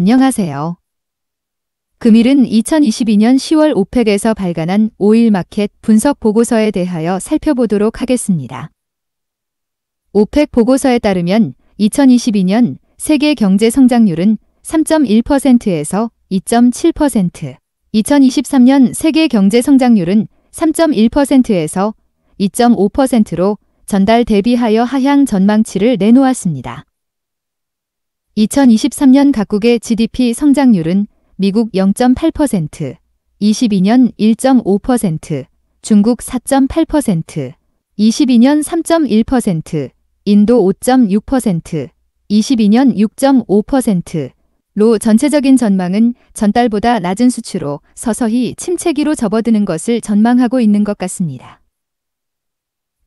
안녕하세요. 금일은 2022년 10월 오펙에서 발간한 5일 마켓 분석 보고서에 대하여 살펴보도록 하겠습니다. 오펙 보고서에 따르면 2022년 세계 경제 성장률은 3.1%에서 2.7%, 2023년 세계 경제 성장률은 3.1%에서 2.5%로 전달 대비하여 하향 전망치를 내놓았습니다. 2023년 각국의 GDP 성장률은 미국 0.8%, 22년 1.5%, 중국 4.8%, 22년 3.1%, 인도 5.6%, 22년 6.5%로 전체적인 전망은 전달보다 낮은 수치로 서서히 침체기로 접어드는 것을 전망하고 있는 것 같습니다.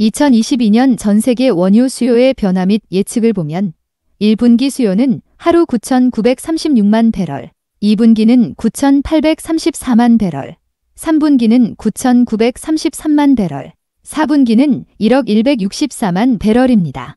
2022년 전 세계 원유 수요의 변화 및 예측을 보면 1분기 수요는 하루 9,936만 배럴, 2분기는 9,834만 배럴, 3분기는 9,933만 배럴, 4분기는 1억 164만 배럴입니다.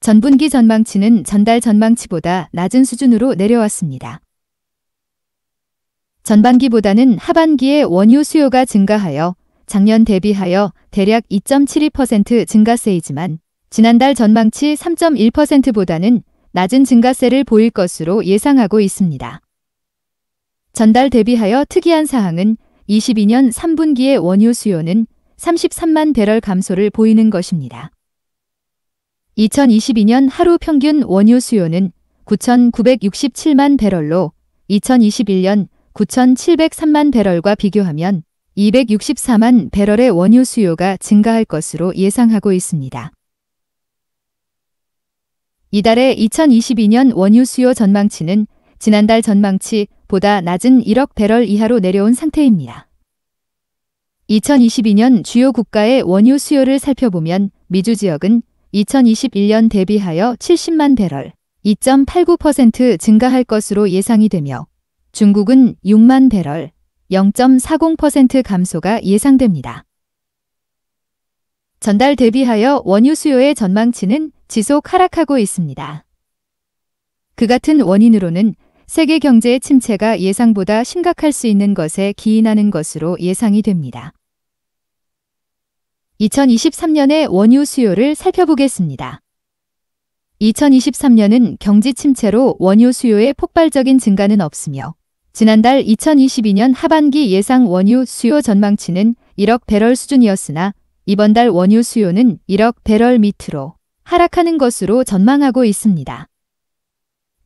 전분기 전망치는 전달 전망치보다 낮은 수준으로 내려왔습니다. 전반기보다는 하반기에 원유 수요가 증가하여 작년 대비하여 대략 2.72% 증가세이지만 지난달 전망치 3.1%보다는 낮은 증가세를 보일 것으로 예상하고 있습니다. 전달 대비하여 특이한 사항은 22년 3분기의 원유 수요는 33만 배럴 감소를 보이는 것입니다. 2022년 하루 평균 원유 수요는 9,967만 배럴로 2021년 9,703만 배럴과 비교하면 264만 배럴의 원유 수요가 증가할 것으로 예상하고 있습니다. 이달의 2022년 원유 수요 전망치는 지난달 전망치보다 낮은 1억 배럴 이하로 내려온 상태입니다. 2022년 주요 국가의 원유 수요를 살펴보면 미주 지역은 2021년 대비하여 70만 배럴, 2.89% 증가할 것으로 예상이 되며 중국은 6만 배럴, 0.40% 감소가 예상됩니다. 전달 대비하여 원유 수요의 전망치는 지속 하락하고 있습니다. 그 같은 원인으로는 세계 경제의 침체가 예상보다 심각할 수 있는 것에 기인하는 것으로 예상이 됩니다. 2023년의 원유 수요를 살펴보겠습니다. 2023년은 경기 침체로 원유 수요의 폭발적인 증가는 없으며 지난달 2022년 하반기 예상 원유 수요 전망치는 1억 배럴 수준이었으나 이번 달 원유 수요는 1억 배럴 밑으로 하락하는 것으로 전망하고 있습니다.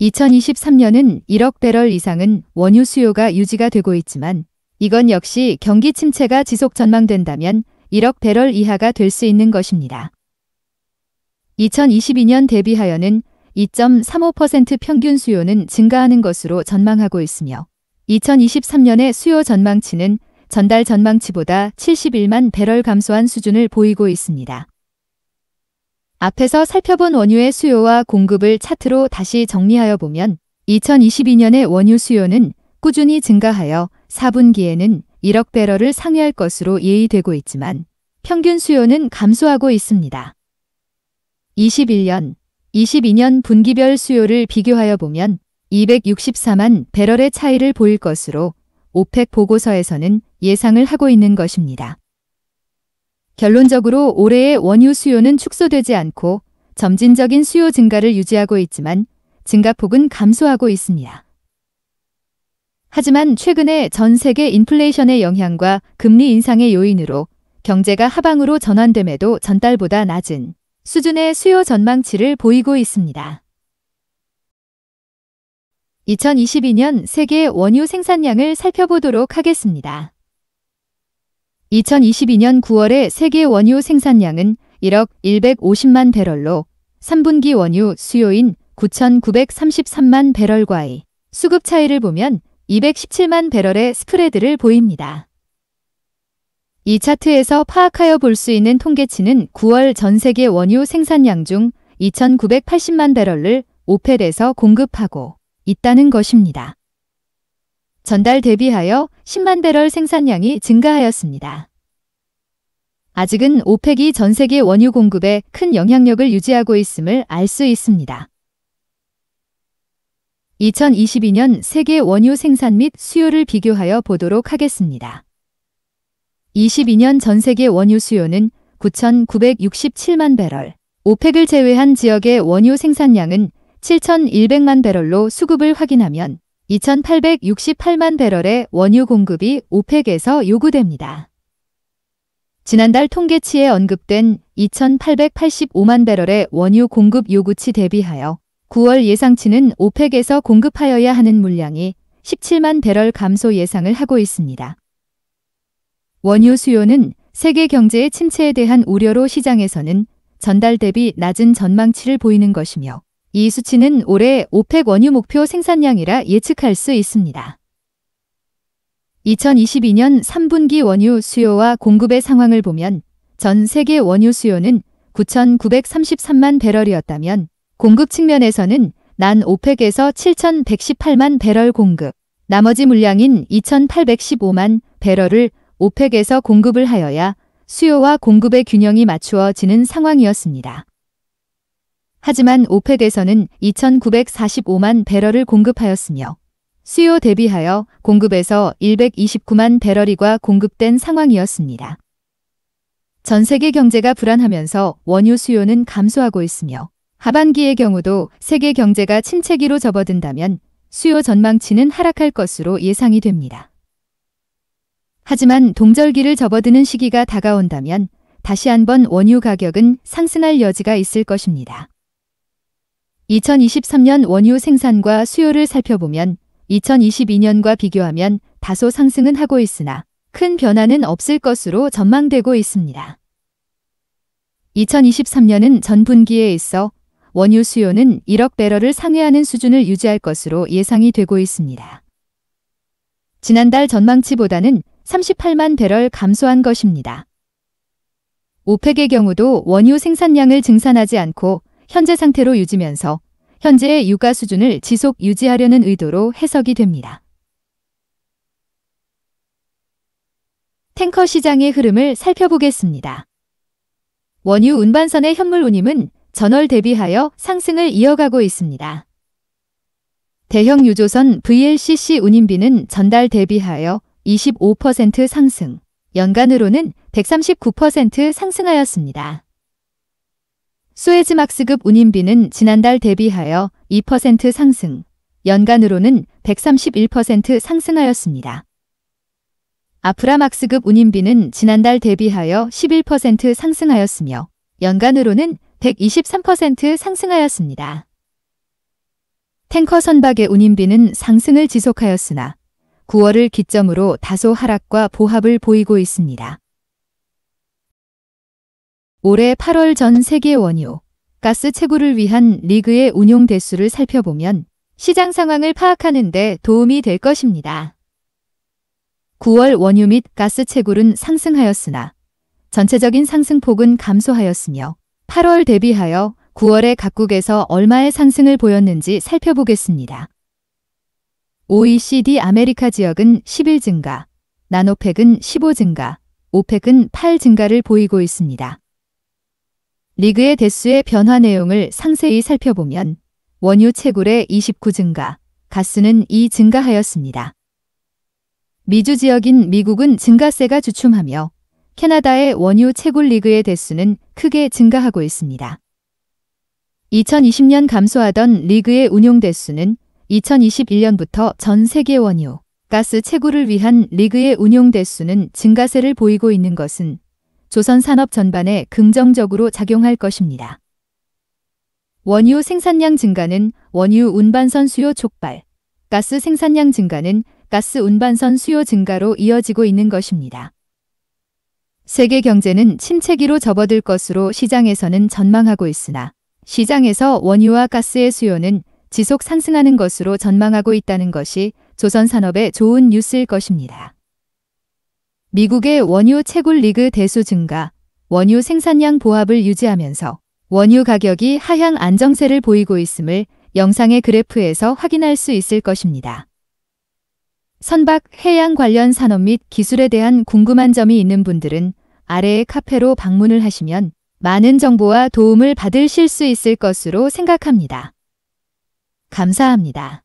2023년은 1억 배럴 이상은 원유 수요가 유지가 되고 있지만 이건 역시 경기 침체가 지속 전망된다면 1억 배럴 이하가 될 수 있는 것입니다. 2022년 대비하여는 2.35% 평균 수요는 증가하는 것으로 전망하고 있으며 2023년의 수요 전망치는 전달 전망치보다 71만 배럴 감소한 수준을 보이고 있습니다. 앞에서 살펴본 원유의 수요와 공급을 차트로 다시 정리하여 보면 2022년의 원유 수요는 꾸준히 증가하여 4분기에는 1억 배럴을 상회할 것으로 예의되고 있지만 평균 수요는 감소하고 있습니다. 21년, 22년 분기별 수요를 비교하여 보면 264만 배럴의 차이를 보일 것으로 오펙 보고서에서는 예상을 하고 있는 것입니다. 결론적으로 올해의 원유 수요는 축소되지 않고 점진적인 수요 증가를 유지하고 있지만 증가폭은 감소하고 있습니다. 하지만 최근에 전 세계 인플레이션의 영향과 금리 인상의 요인으로 경제가 하방으로 전환됨에도 전달보다 낮은 수준의 수요 전망치를 보이고 있습니다. 2022년 세계 원유 생산량을 살펴보도록 하겠습니다. 2022년 9월의 세계 원유 생산량은 1억 150만 배럴로 3분기 원유 수요인 9,933만 배럴과의 수급 차이를 보면 217만 배럴의 스프레드를 보입니다. 이 차트에서 파악하여 볼 수 있는 통계치는 9월 전 세계 원유 생산량 중 2,980만 배럴을 오펠에서 공급하고 있다는 것입니다. 전달 대비하여 10만 배럴 생산량이 증가하였습니다. 아직은 오펙이 전 세계 원유 공급에 큰 영향력을 유지하고 있음을 알 수 있습니다. 2022년 세계 원유 생산 및 수요를 비교하여 보도록 하겠습니다. 22년 전 세계 원유 수요는 9,967만 배럴, 오펙을 제외한 지역의 원유 생산량은 7,100만 배럴로 수급을 확인하면 2868만 배럴의 원유 공급이 오펙에서 요구됩니다. 지난달 통계치에 언급된 2885만 배럴의 원유 공급 요구치 대비하여 9월 예상치는 오펙에서 공급하여야 하는 물량이 17만 배럴 감소 예상을 하고 있습니다. 원유 수요는 세계 경제의 침체에 대한 우려로 시장에서는 전달 대비 낮은 전망치를 보이는 것이며 이 수치는 올해 오펙 원유 목표 생산량이라 예측할 수 있습니다. 2022년 3분기 원유 수요와 공급의 상황을 보면 전 세계 원유 수요는 9,933만 배럴이었다면 공급 측면에서는 난 오펙에서 7,118만 배럴 공급, 나머지 물량인 2,815만 배럴을 오펙에서 공급을 하여야 수요와 공급의 균형이 맞추어지는 상황이었습니다. 하지만 오펙에서는 2,945만 배럴을 공급하였으며 수요 대비하여 공급에서 129만 배럴이과 공급된 상황이었습니다. 전 세계 경제가 불안하면서 원유 수요는 감소하고 있으며 하반기의 경우도 세계 경제가 침체기로 접어든다면 수요 전망치는 하락할 것으로 예상이 됩니다. 하지만 동절기를 접어드는 시기가 다가온다면 다시 한번 원유 가격은 상승할 여지가 있을 것입니다. 2023년 원유 생산과 수요를 살펴보면 2022년과 비교하면 다소 상승은 하고 있으나 큰 변화는 없을 것으로 전망되고 있습니다. 2023년은 전 분기에 있어 원유 수요는 1억 배럴을 상회하는 수준을 유지할 것으로 예상이 되고 있습니다. 지난달 전망치보다는 38만 배럴 감소한 것입니다. 오펙의 경우도 원유 생산량을 증산하지 않고 현재 상태로 유지면서 현재의 유가 수준을 지속 유지하려는 의도로 해석이 됩니다. 탱커 시장의 흐름을 살펴보겠습니다. 원유 운반선의 현물 운임은 전월 대비하여 상승을 이어가고 있습니다. 대형 유조선 VLCC 운임비는 전달 대비하여 25% 상승, 연간으로는 139% 상승하였습니다. 스웨즈막스급 운임비는 지난달 대비하여 2% 상승, 연간으로는 131% 상승하였습니다. 아프라막스급 운임비는 지난달 대비하여 11% 상승하였으며 연간으로는 123% 상승하였습니다. 탱커 선박의 운임비는 상승을 지속하였으나 9월을 기점으로 다소 하락과 보합을 보이고 있습니다. 올해 8월 전 세계 원유, 가스 채굴을 위한 리그의 운용 대수를 살펴보면 시장 상황을 파악하는 데 도움이 될 것입니다. 9월 원유 및 가스 채굴은 상승하였으나 전체적인 상승폭은 감소하였으며 8월 대비하여 9월에 각국에서 얼마의 상승을 보였는지 살펴보겠습니다. OECD 아메리카 지역은 10일 증가, 나노팩은 15 증가, 오펙은 8 증가를 보이고 있습니다. 리그의 대수의 변화 내용을 상세히 살펴보면 원유 채굴의 29 증가, 가스는 2 증가하였습니다. 미주 지역인 미국은 증가세가 주춤하며 캐나다의 원유 채굴 리그의 대수는 크게 증가하고 있습니다. 2020년 감소하던 리그의 운용 대수는 2021년부터 전 세계 원유, 가스 채굴을 위한 리그의 운용 대수는 증가세를 보이고 있는 것은 조선 산업 전반에 긍정적으로 작용할 것입니다. 원유 생산량 증가는 원유 운반선 수요 촉발, 가스 생산량 증가는 가스 운반선 수요 증가로 이어지고 있는 것입니다. 세계 경제는 침체기로 접어들 것으로 시장에서는 전망하고 있으나 시장에서 원유와 가스의 수요는 지속 상승하는 것으로 전망하고 있다는 것이 조선 산업의 좋은 뉴스일 것입니다. 미국의 원유 채굴 리그 대수 증가, 원유 생산량 보합을 유지하면서 원유 가격이 하향 안정세를 보이고 있음을 영상의 그래프에서 확인할 수 있을 것입니다. 선박, 해양 관련 산업 및 기술에 대한 궁금한 점이 있는 분들은 아래의 카페로 방문을 하시면 많은 정보와 도움을 받으실 수 있을 것으로 생각합니다. 감사합니다.